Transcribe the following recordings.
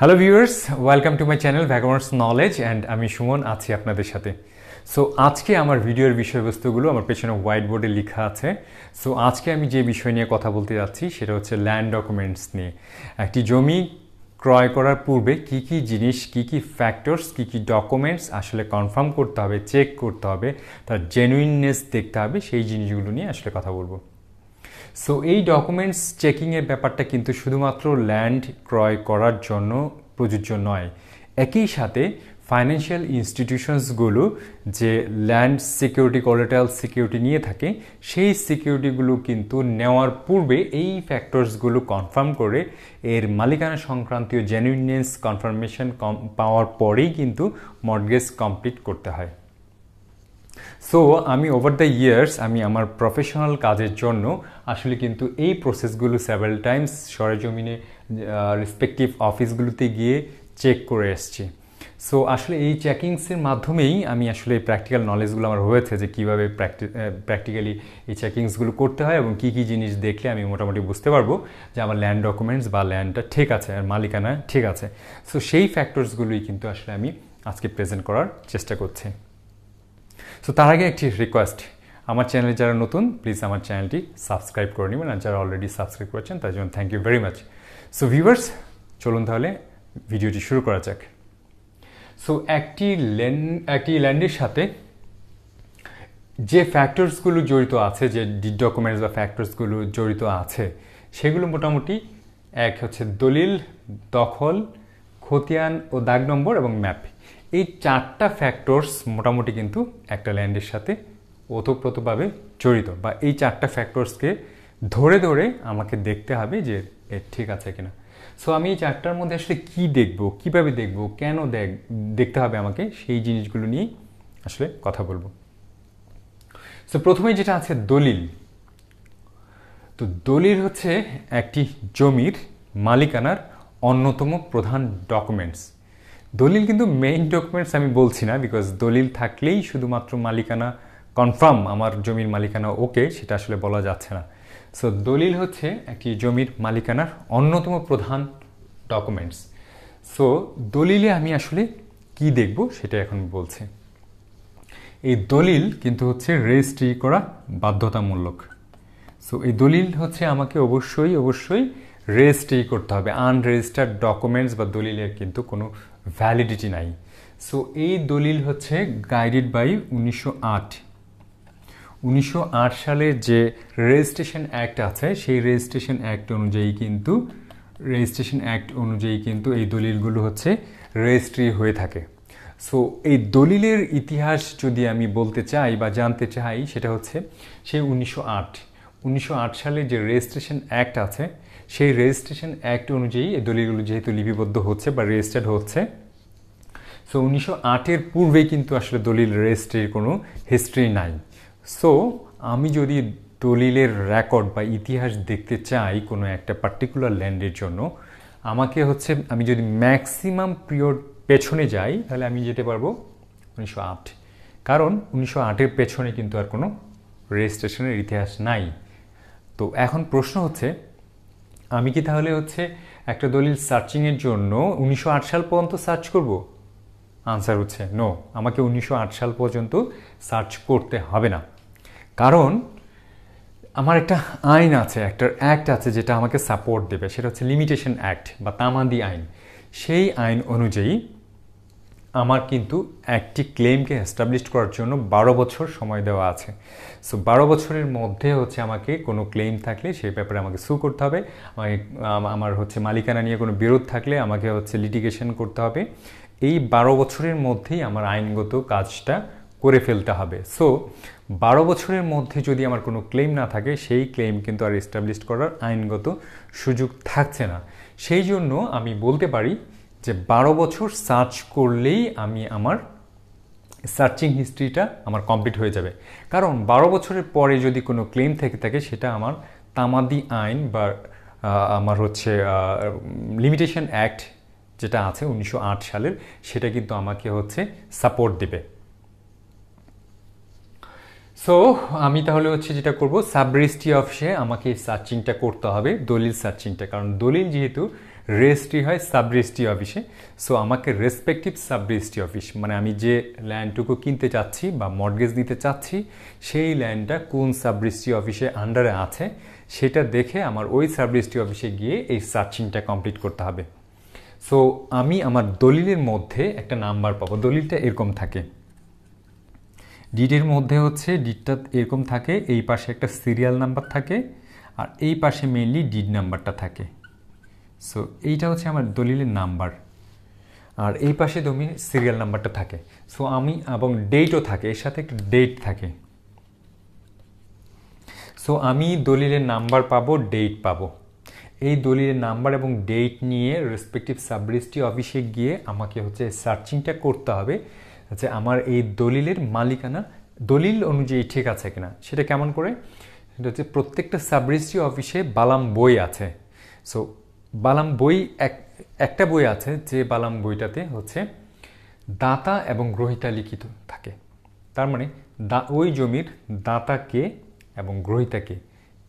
hello viewers welcome to my channel Vagmars knowledge and আমি সুমন আছি আপনাদের সাথে সো আজকে আমার ভিডিওর বিষয়বস্তুগুলো আমার পেছনে হোয়াইট বোর্ডে লেখা আছে সো আজকে আমি যে বিষয় নিয়ে কথা বলতে যাচ্ছি সেটা হচ্ছে ল্যান্ড ডকুমেন্টস নিয়ে একটি জমি ক্রয় করার পূর্বে কি কি জিনিস কি কি ফ্যাক্টরস কি কি ডকুমেন্টস আসলে কনফার্ম করতে হবে চেক করতে হবে তার জেনুইননেস দেখতে হবে সেই জিনিসগুলো নিয়ে আসলে কথা বলবো সো এই ডকুমেন্টস চেকিংয়ের ব্যাপারটা কিন্তু শুধুমাত্র ল্যান্ড ক্রয় করার জন্য প্রযোজ্য নয় একই সাথে ফাইন্যান্সিয়াল ইনস্টিটিউশনসগুলো যে ল্যান্ড সিকিউরিটি কলেটাল সিকিউরিটি নিয়ে থাকে সেই সিকিউরিটিগুলো কিন্তু নেওয়ার পূর্বে এই ফ্যাক্টরসগুলো কনফার্ম করে এর মালিকানা সংক্রান্তীয় জেনুইনেন্স কনফার্মেশন পাওয়ার পরেই কিন্তু মর্গেজ কমপ্লিট করতে হয় সো আমি ওভার দ্য ইয়ার্স আমি আমার প্রফেশনাল কাজের জন্য আসলে কিন্তু এই প্রসেসগুলো সেভেল টাইমস সরেজমিনে রেসপেক্টিভ অফিসগুলোতে গিয়ে চেক করে এসছি সো আসলে এই চেকিংসের মাধ্যমেই আমি আসলে এই প্র্যাকটিক্যাল নলেজগুলো আমার হয়েছে যে কীভাবে প্র্যাকটিক্যালি এই চেকিংসগুলো করতে হয় এবং কী কী জিনিস দেখলে আমি মোটামুটি বুঝতে পারবো যে আমার ল্যান্ড ডকুমেন্টস বা ল্যান্ডটা ঠিক আছে আর মালিকানা ঠিক আছে সো সেই ফ্যাক্টরসগুলোই কিন্তু আসলে আমি আজকে প্রেজেন্ট করার চেষ্টা করছি তো তার আগে একটি রিকোয়েস্ট আমার চ্যানেলে যারা নতুন প্লিজ আমার চ্যানেলটি সাবস্ক্রাইব করে নেবেন আর যারা অলরেডি সাবস্ক্রাইব করেছেন তার জন্য thank you very much so viewers চলুন তাহলে ভিডিওটি শুরু করা যাক সো একটি ল্যান্ড একটি ল্যান্ডের সাথে যে ফ্যাক্টরসগুলো জড়িত আছে যে ডকুমেন্টস বা ফ্যাক্টরসগুলো জড়িত আছে সেগুলো মোটামুটি এক হচ্ছে দলিল দখল খতিয়ান ও দাগ নম্বর এবং ম্যাপ এই চারটা ফ্যাক্টরস মোটামুটি কিন্তু একটা ল্যান্ডের সাথে ওতপ্রোতভাবে জড়িত বা এই চারটা ফ্যাক্টরসকে ধরে ধরে আমাকে দেখতে হবে যে এর ঠিক আছে কিনা সো আমি এই চারটার মধ্যে আসলে কি দেখব কিভাবে দেখব কেন দেখ দেখতে হবে আমাকে সেই জিনিসগুলো নিয়ে আসলে কথা বলবো সো প্রথমে যেটা আছে দলিল তো দলিল হচ্ছে একটি জমির মালিকানার অন্যতম প্রধান ডকুমেন্টস দলিল কিন্তু মেইন ডকুমেন্টস আমি বলছি না বিকজ দলিল থাকলেই শুধুমাত্র মালিকানা কনফার্ম আমার জমির মালিকানা ওকে সেটা আসলে বলা যাচ্ছে না সো দলিল হচ্ছে একটি জমির মালিকানার অন্যতম প্রধান ডকুমেন্টস সো দলিলে আমি আসলে কি দেখব সেটা এখন বলছে এই দলিল কিন্তু হচ্ছে রেজিস্ট্রি করা বাধ্যতামূলক সো এই দলিল হচ্ছে আমাকে অবশ্যই অবশ্যই রেজিস্ট্রি করতে হবে আনরেজিস্টার্ড ডকুমেন্টস বা দলিলের কিন্তু কোনো ভ্যালিডিটি নাই সো এই দলিল হচ্ছে গাইডেড বাই উনিশশো আট উনিশশো সালের যে রেজিস্ট্রেশন অ্যাক্ট আছে সেই রেজিস্ট্রেশন অ্যাক্ট অনুযায়ী কিন্তু রেজিস্ট্রেশন অ্যাক্ট অনুযায়ী কিন্তু এই দলিলগুলো হচ্ছে রেজিস্ট্রি হয়ে থাকে সো এই দলিলের ইতিহাস যদি আমি বলতে চাই বা জানতে চাই সেটা হচ্ছে সেই উনিশশো আট উনিশশো সালে যে রেজিস্ট্রেশন অ্যাক্ট আছে সেই রেজিস্ট্রেশন অ্যাক্ট অনুযায়ী এই দলিলগুলো যেহেতু লিপিবদ্ধ হচ্ছে বা রেজিস্টার্ড হচ্ছে সো উনিশশো আটের পূর্বে কিন্তু আসলে দলিল রেজিস্ট্রির কোনো হিস্ট্রি নাই সো আমি যদি দলিলের রেকর্ড বা ইতিহাস দেখতে চাই কোনো একটা পার্টিকুলার ল্যান্ডের জন্য আমাকে হচ্ছে আমি যদি ম্যাক্সিমাম পিরিয়ড পেছনে যাই তাহলে আমি যেতে পারবো উনিশশো আট কারণ উনিশশো আটের পেছনে কিন্তু আর কোনো রেজিস্ট্রেশনের ইতিহাস নাই তো এখন প্রশ্ন হচ্ছে আমি কি তাহলে হচ্ছে একটা দলিল সার্চিংয়ের জন্য উনিশশো সাল পর্যন্ত সার্চ করব আনসার হচ্ছে নো আমাকে উনিশশো সাল পর্যন্ত সার্চ করতে হবে না কারণ আমার একটা আইন আছে একটা অ্যাক্ট আছে যেটা আমাকে সাপোর্ট দেবে সেটা হচ্ছে লিমিটেশন অ্যাক্ট বা তামাদি আইন সেই আইন অনুযায়ী আমার কিন্তু একটি ক্লেমকে এস্টাবলিশ করার জন্য বারো বছর সময় দেওয়া আছে সো বারো বছরের মধ্যে হচ্ছে আমাকে কোনো ক্লেম থাকলে সেই ব্যাপারে আমাকে সু করতে হবে আমার হচ্ছে মালিকানা নিয়ে কোনো বিরোধ থাকলে আমাকে হচ্ছে লিটিগেশন করতে হবে এই বারো বছরের মধ্যেই আমার আইনগত কাজটা করে ফেলতে হবে সো বারো বছরের মধ্যে যদি আমার কোনো ক্লেম না থাকে সেই ক্লেম কিন্তু আর এস্টাবলিশ করার আইনগত সুযোগ থাকছে না সেই জন্য আমি বলতে পারি যে বারো বছর সার্চ করলেই আমি আমার সার্চিং হিস্ট্রিটা আমার কমপ্লিট হয়ে যাবে কারণ বারো বছরের পরে যদি কোনো ক্লেম থেকে থাকে সেটা আমার তামাদি আইন বা আমার হচ্ছে লিমিটেশন অ্যাক্ট যেটা আছে উনিশশো সালের সেটা কিন্তু আমাকে হচ্ছে সাপোর্ট দেবে সো আমি তাহলে হচ্ছে যেটা করব সাবরেজিস্ট্রি অফিসে আমাকে সার্চিংটা করতে হবে দলিল সার্চিংটা কারণ দলিল যেহেতু রেজিস্ট্রি হয় সাব রেজিস্ট্রি অফিসে সো আমাকে রেসপেক্টিভ সাব রেজিস্ট্রি অফিস মানে আমি যে ল্যান্ডটুকু কিনতে চাচ্ছি বা মর্গেজ নিতে চাচ্ছি সেই ল্যান্ডটা কোন সাব রেজিস্ট্রি অফিসে আন্ডারে আছে সেটা দেখে আমার ওই সাব রেজিস্ট্রি অফিসে গিয়ে এই সার্চিংটা কমপ্লিট করতে হবে সো আমি আমার দলিলের মধ্যে একটা নাম্বার পাবো দলিলটা এরকম থাকে ডিটের মধ্যে হচ্ছে ডিটটা এরকম থাকে এই পাশে একটা সিরিয়াল নাম্বার থাকে আর এই পাশে মেনলি ডিড নাম্বারটা থাকে সো এইটা হচ্ছে আমার দলিলের নাম্বার আর এই পাশে তুমি সিরিয়াল নাম্বারটা থাকে সো আমি এবং ডেটও থাকে এর সাথে একটা ডেট থাকে সো আমি দলিলের নাম্বার পাবো ডেট পাবো এই দলিলের নাম্বার এবং ডেট নিয়ে রেসপেক্টিভ সাবরেজিস্ট্রি অফিসে গিয়ে আমাকে হচ্ছে সার্চিংটা করতে হবে যে আমার এই দলিলের মালিকানা দলিল অনুযায়ী ঠিক আছে কিনা সেটা কেমন করে সেটা হচ্ছে প্রত্যেকটা সাবরেজিস্ট্রি অফিসে বালাম বই আছে সো বালাম বই এক একটা বই আছে যে বালাম বইটাতে হচ্ছে দাতা এবং গ্রহিতা লিখিত থাকে তার মানে দা ওই জমির দাতা কে এবং গ্রহিতা কে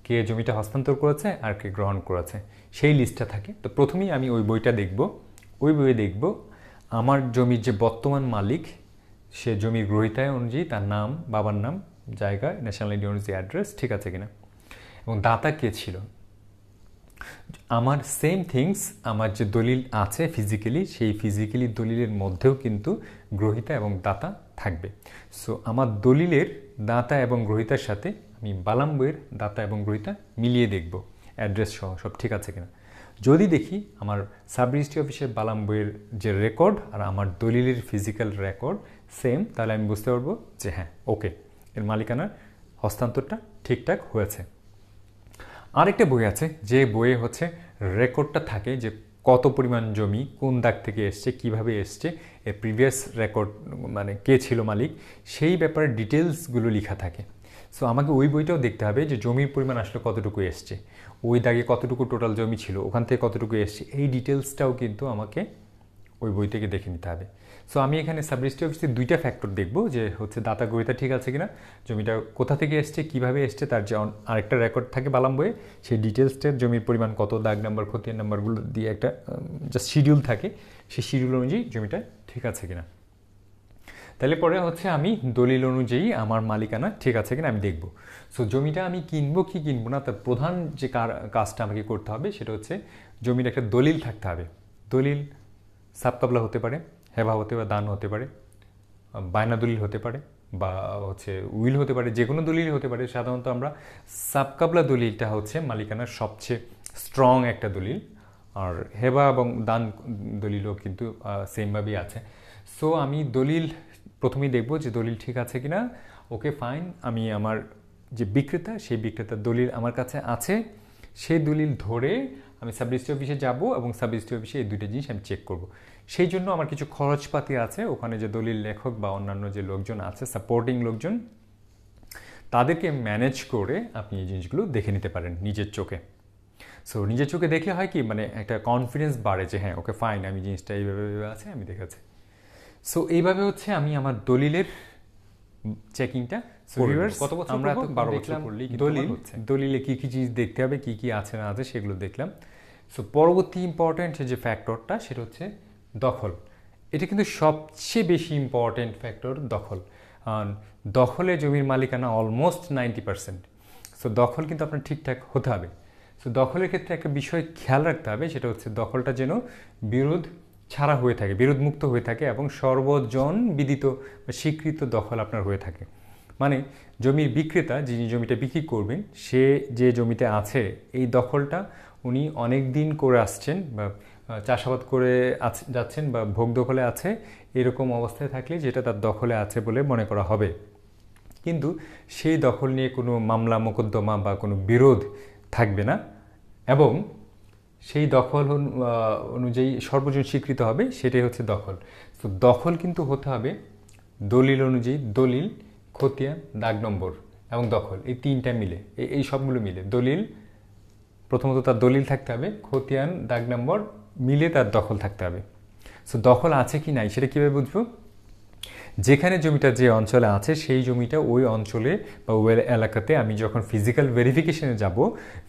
কে জমিটা হস্তান্তর করেছে আর কে গ্রহণ করেছে সেই লিস্টটা থাকে তো প্রথমেই আমি ওই বইটা দেখব ওই বইয়ে দেখব আমার জমির যে বর্তমান মালিক সে জমির গ্রহিতায় অনুযায়ী তার নাম বাবার নাম জায়গা ন্যাশনাল আইডি অনুযায়ী অ্যাড্রেস ঠিক আছে কিনা এবং দাতা কে ছিল আমার সেম থিংস আমার যে দলিল আছে ফিজিক্যালি সেই ফিজিক্যালি দলিলের মধ্যেও কিন্তু গ্রহিতা এবং দাতা থাকবে সো আমার দলিলের দাতা এবং গ্রহিতার সাথে আমি বালাম বইয়ের দাতা এবং গ্রহিতা মিলিয়ে দেখব অ্যাড্রেস সহ সব ঠিক আছে কিনা যদি দেখি আমার সাব রেজিস্ট্রি অফিসের বালাম বইয়ের যে রেকর্ড আর আমার দলিলের ফিজিক্যাল রেকর্ড সেম তাহলে আমি বুঝতে পারবো যে হ্যাঁ ওকে এর মালিকানার হস্তান্তরটা ঠিকঠাক হয়েছে আরেকটা বই আছে যে বইয়ে হচ্ছে রেকর্ডটা থাকে যে কত পরিমাণ জমি কোন দাগ থেকে এসছে কিভাবে এসছে এ প্রিভিয়াস রেকর্ড মানে কে ছিল মালিক সেই ব্যাপারে ডিটেলসগুলো লেখা থাকে সো আমাকে ওই বইটাও দেখতে হবে যে জমির পরিমাণ আসলে কতটুকু এসছে ওই দাগে কতটুকু টোটাল জমি ছিল ওখান থেকে কতটুকু এসছে এই ডিটেলসটাও কিন্তু আমাকে ওই বই থেকে দেখে নিতে হবে সো আমি এখানে সাবরেজিস্ট্রি অফিসে দুইটা ফ্যাক্টর দেখব যে হচ্ছে দাতা গোয়েতা ঠিক আছে কিনা জমিটা কোথা থেকে এসছে কিভাবে এসছে তার যে আরেকটা রেকর্ড থাকে বালাম বইয়ে সেই ডিটেলসটার জমির পরিমাণ কত দাগ নাম্বার খতিয়ান নাম্বারগুলো দিয়ে একটা যা শিডিউল থাকে সেই শিডিউল অনুযায়ী জমিটা ঠিক আছে কিনা তাহলে পরে হচ্ছে আমি দলিল অনুযায়ী আমার মালিকানা ঠিক আছে কিনা আমি দেখব সো জমিটা আমি কিনবো কি কিনবো না তার প্রধান যে কাজটা আমাকে করতে হবে সেটা হচ্ছে জমির একটা দলিল থাকতে হবে দলিল সাবকাবলা হতে পারে হেবা হতে পারে দান হতে পারে বায়না দলিল হতে পারে বা হচ্ছে উইল হতে পারে যে কোনো দলিল হতে পারে সাধারণত আমরা সাবকাবলা দলিলটা হচ্ছে মালিকানার সবচেয়ে স্ট্রং একটা দলিল আর হেবা এবং দান দলিলও কিন্তু সেমভাবেই আছে সো আমি দলিল প্রথমেই দেখব যে দলিল ঠিক আছে কিনা ওকে ফাইন আমি আমার যে বিক্রেতা সেই বিক্রেতার দলিল আমার কাছে আছে সেই দলিল ধরে আমি সাবডিস্ট্রি অফিসে যাব এবং সাবডিস্ট্রি অফিসে এই দুইটা জিনিস আমি চেক করব সেই জন্য আমার কিছু খরচপাতি আছে ওখানে যে দলিল লেখক বা অন্যান্য যে লোকজন আছে সাপোর্টিং লোকজন তাদেরকে ম্যানেজ করে আপনি এই জিনিসগুলো দেখে নিতে পারেন নিজের চোখে সো নিজের চোখে দেখলে হয় কি মানে একটা কনফিডেন্স বাড়ে যে হ্যাঁ ওকে ফাইন আমি জিনিসটা এইভাবে আছে আমি দেখেছি সো এইভাবে হচ্ছে আমি আমার দলিলের চেকিংটা আমরা দলিল দলিলে কী কী জিনিস দেখতে হবে কী কী আছে না আছে সেগুলো দেখলাম সো পরবর্তী ইম্পর্ট্যান্ট যে ফ্যাক্টরটা সেটা হচ্ছে দখল এটা কিন্তু সবচেয়ে বেশি ইম্পর্ট্যান্ট ফ্যাক্টর দখল দখলে জমির মালিকানা অলমোস্ট নাইনটি পারসেন্ট সো দখল কিন্তু আপনার ঠিকঠাক হতে হবে সো দখলের ক্ষেত্রে একটা বিষয় খেয়াল রাখতে হবে সেটা হচ্ছে দখলটা যেন বিরোধ ছাড়া হয়ে থাকে বিরোধমুক্ত হয়ে থাকে এবং সর্বজন বিদিত বা স্বীকৃত দখল আপনার হয়ে থাকে মানে জমির বিক্রেতা যিনি জমিটা বিক্রি করবেন সে যে জমিতে আছে এই দখলটা উনি অনেক দিন করে আসছেন বা চাষাবাদ করে যাচ্ছেন বা ভোগ দখলে আছে এরকম অবস্থায় থাকলে যেটা তার দখলে আছে বলে মনে করা হবে কিন্তু সেই দখল নিয়ে কোনো মামলা মোকদ্দমা বা কোনো বিরোধ থাকবে না এবং সেই দখল অনুযায়ী সর্বজন স্বীকৃত হবে সেটাই হচ্ছে দখল তো দখল কিন্তু হতে হবে দলিল অনুযায়ী দলিল খতিয়ান দাগ নম্বর এবং দখল এই তিনটা মিলে এই সবগুলো মিলে দলিল প্রথমত তার দলিল থাকতে হবে খতিয়ান দাগ নম্বর মিলে তার দখল থাকতে হবে সো দখল আছে কি নাই সেটা কীভাবে বুঝবো যেখানে জমিটা যে অঞ্চলে আছে সেই জমিটা ওই অঞ্চলে বা ওই এলাকাতে আমি যখন ফিজিক্যাল ভেরিফিকেশনে যাব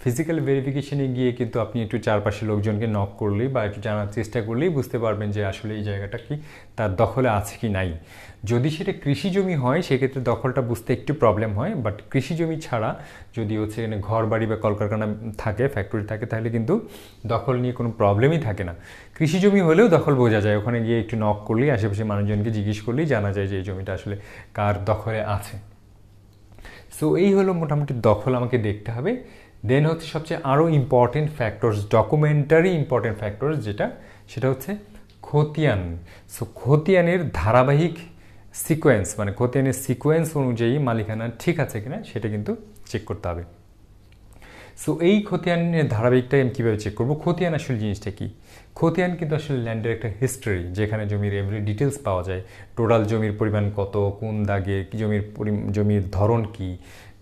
ফিজিক্যাল ভেরিফিকেশনে গিয়ে কিন্তু আপনি একটু চারপাশে লোকজনকে নক করলেই বা একটু জানার চেষ্টা করলেই বুঝতে পারবেন যে আসলে এই জায়গাটা কি তার দখলে আছে কি নাই যদি সেটা কৃষি জমি হয় সেক্ষেত্রে দখলটা বুঝতে একটু প্রবলেম হয় বাট কৃষি জমি ছাড়া যদি হচ্ছে ঘর বাড়ি বা কলকারখানা থাকে ফ্যাক্টরি থাকে তাহলে কিন্তু দখল নিয়ে কোনো প্রবলেমই থাকে না কৃষি জমি হলেও দখল বোঝা যায় ওখানে গিয়ে একটু নক করলেই আশেপাশে মানুষজনকে জিজ্ঞেস করলেই জানা যায় যে এই জমিটা আসলে কার দখলে আছে সো এই হলো মোটামুটি দখল আমাকে দেখতে হবে দেন হচ্ছে সবচেয়ে আরও important factors documentary important factors যেটা সেটা হচ্ছে খতিয়ান সো খতিয়ানের ধারাবাহিক সিকোয়েন্স মানে খতিয়ানের সিকোয়েন্স অনুযায়ী মালিকানা ঠিক আছে কিনা সেটা কিন্তু চেক করতে হবে সো এই খতিয়ানের ধারাবাহিকটাই আমি কীভাবে চেক করবো খতিয়ান আসল জিনিসটা কী খতিয়ান কিন্তু আসলে ল্যান্ডের একটা হিস্ট্রি যেখানে জমির এভরি ডিটেলস পাওয়া যায় টোটাল জমির পরিমাণ কত কোন দাগে জমির জমির ধরন কি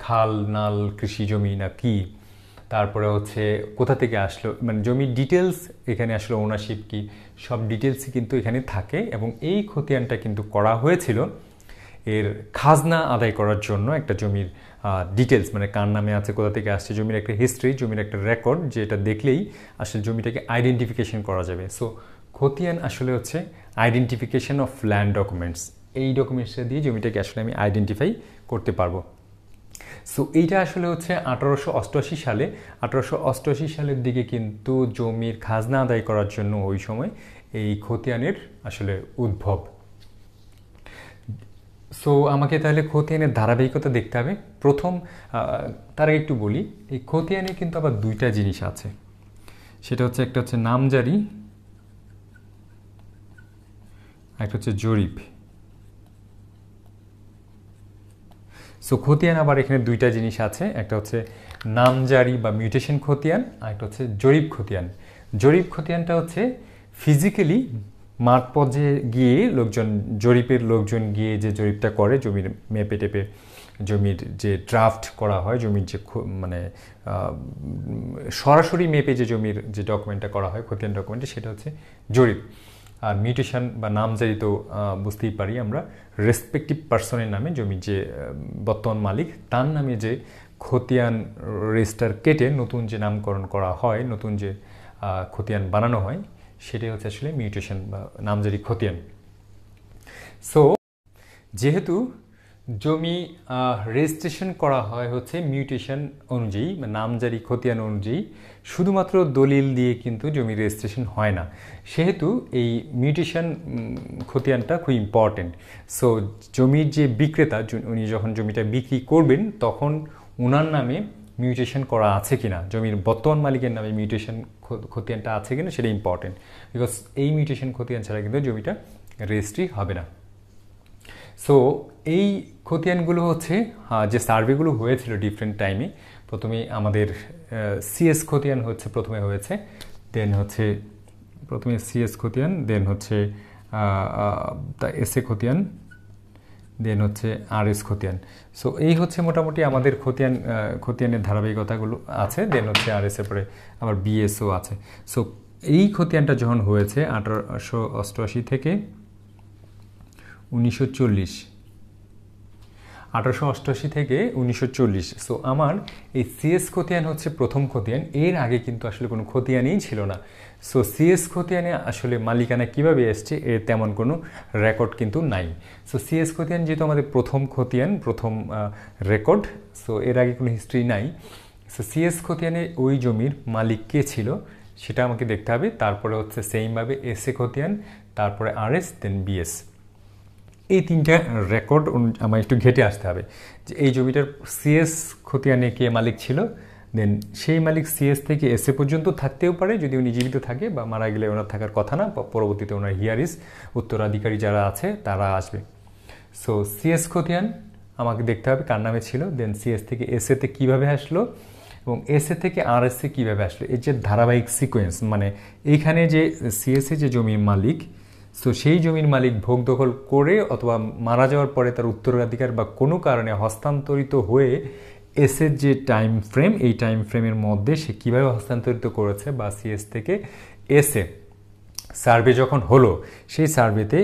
খাল নাল কৃষি জমি না কি তারপরে হচ্ছে কোথা থেকে আসলো মানে জমির ডিটেলস এখানে আসলে ওনারশিপ কী সব ডিটেলসই কিন্তু এখানে থাকে এবং এই খতিয়ানটা কিন্তু করা হয়েছিল এর খাজনা আদায় করার জন্য একটা জমির ডিটেলস মানে কার নামে আছে কোথা থেকে আসছে জমির একটা হিস্ট্রি জমির একটা রেকর্ড যেটা দেখলেই আসলে জমিটাকে আইডেন্টিফিকেশন করা যাবে সো খতিয়ান আসলে হচ্ছে আইডেন্টিফিকেশন অফ ল্যান্ড ডকুমেন্টস এই ডকুমেন্টসটা দিয়ে জমিটাকে আসলে আমি আইডেন্টিফাই করতে পারবো সো এইটা আসলে হচ্ছে আঠারোশো অষ্টআশি সালে আঠারোশো অষ্টআশি সালের দিকে কিন্তু জমির খাজনা আদায় করার জন্য ওই সময় এই খতিয়ানের আসলে উদ্ভব সো আমাকে তাহলে খতিয়ানের ধারাবাহিকতা দেখতে হবে প্রথম তার একটু বলি এই খতিয়ানে কিন্তু আবার দুইটা জিনিস আছে সেটা হচ্ছে একটা হচ্ছে নামজারি একটা হচ্ছে জরিপ সো খতিয়ান আবার এখানে দুইটা জিনিস আছে একটা হচ্ছে নামজারি বা মিউটেশন খতিয়ান আর একটা হচ্ছে জরিপ খতিয়ান জরিপ খতিয়ানটা হচ্ছে ফিজিক্যালি মাঠ পর্যায়ে গিয়ে লোকজন জরিপের লোকজন গিয়ে যে জরিপটা করে জমির মেপে টেপে জমির যে ড্রাফট করা হয় জমির যে মানে সরাসরি মেপে যে জমির যে ডকুমেন্টটা করা হয় খতিয়ান ডকুমেন্টে সেটা হচ্ছে জরিপ আর মিউটেশন বা নামজারি তো বুঝতেই পারি আমরা রেসপেক্টিভ পার্সনের নামে জমি যে বর্তমান মালিক তার নামে যে খতিয়ান রেজিস্টার কেটে নতুন যে নামকরণ করা হয় নতুন যে খতিয়ান বানানো হয় সেটাই হচ্ছে আসলে মিউটেশন বা নামজারি খতিয়ান সো যেহেতু জমি রেজিস্ট্রেশন করা হয় হচ্ছে মিউটেশন অনুযায়ী বা নামজারি খতিয়ান অনুযায়ী শুধুমাত্র দলিল দিয়ে কিন্তু জমি রেজিস্ট্রেশন হয় না সেহেতু এই মিউটেশন খতিয়ানটা খুব ইম্পর্টেন্ট সো জমির যে বিক্রেতা উনি যখন জমিটা বিক্রি করবেন তখন ওনার নামে মিউটেশন করা আছে কিনা জমির বর্তমান মালিকের নামে মিউটেশন খতিয়ানটা আছে কিনা সেটা ইম্পর্টেন্ট বিকজ এই মিউটেশন খতিয়ান ছাড়া কিন্তু জমিটা রেজিস্ট্রি হবে না সো এই খতিয়ানগুলো হচ্ছে যে সার্ভেগুলো হয়েছিল ডিফারেন্ট টাইমে প্রথমে আমাদের সিএস খতিয়ান হচ্ছে প্রথমে হয়েছে দেন হচ্ছে প্রথমে সিএস খতিয়ান দেন হচ্ছে এস এ খতিয়ান দেন হচ্ছে আর এস খতিয়ান সো এই হচ্ছে মোটামুটি আমাদের খতিয়ান খতিয়ানের ধারাবাহিকতাগুলো আছে দেন হচ্ছে আর এসের পরে আবার বিএসও আছে সো এই খতিয়ানটা যখন হয়েছে আঠারোশো অষ্টআশি থেকে উনিশশো চল্লিশ আঠারোশো অষ্টআশি থেকে উনিশশো চল্লিশ সো আমার এই সিএস খতিয়ান হচ্ছে প্রথম খতিয়ান এর আগে কিন্তু আসলে কোনো খতিয়ানই ছিল না সো সিএস খতিয়ানে আসলে মালিকানা কিভাবে এসছে এর তেমন কোনো রেকর্ড কিন্তু নাই সো সিএস খতিয়ান যেহেতু আমাদের প্রথম খতিয়ান প্রথম রেকর্ড সো এর আগে কোনো হিস্ট্রি নাই সো সিএস খতিয়ানে ওই জমির মালিক কে ছিল সেটা আমাকে দেখতে হবে তারপরে হচ্ছে সেইমভাবে এস এ খতিয়ান তারপরে আর এস দেন বিএস এই তিনটা রেকর্ড আমার একটু ঘেটে আসতে হবে যে এই জমিটার সিএস খতিয়ানে কে মালিক ছিল দেন সেই মালিক সিএস থেকে এসে পর্যন্ত থাকতেও পারে যদি উনি জীবিত থাকে বা মারা গেলে ওনার থাকার কথা না পরবর্তীতে ওনার হিয়ারিস উত্তরাধিকারী যারা আছে তারা আসবে সো সিএস খতিয়ান আমাকে দেখতে হবে কার নামে ছিল দেন সিএস থেকে এসএতে কীভাবে আসলো এবং এসে থেকে আর এসে কীভাবে আসলো এর যে ধারাবাহিক সিকোয়েন্স মানে এইখানে যে সিএসএ যে জমির মালিক সো সেই জমির মালিক ভোগ দখল করে অথবা মারা যাওয়ার পরে তার উত্তরাধিকার বা কোনো কারণে হস্তান্তরিত হয়ে এসের যে টাইম ফ্রেম এই টাইম ফ্রেমের মধ্যে সে কীভাবে হস্তান্তরিত করেছে বা সিএস থেকে এসে সার্ভে যখন হলো সেই সার্ভেতে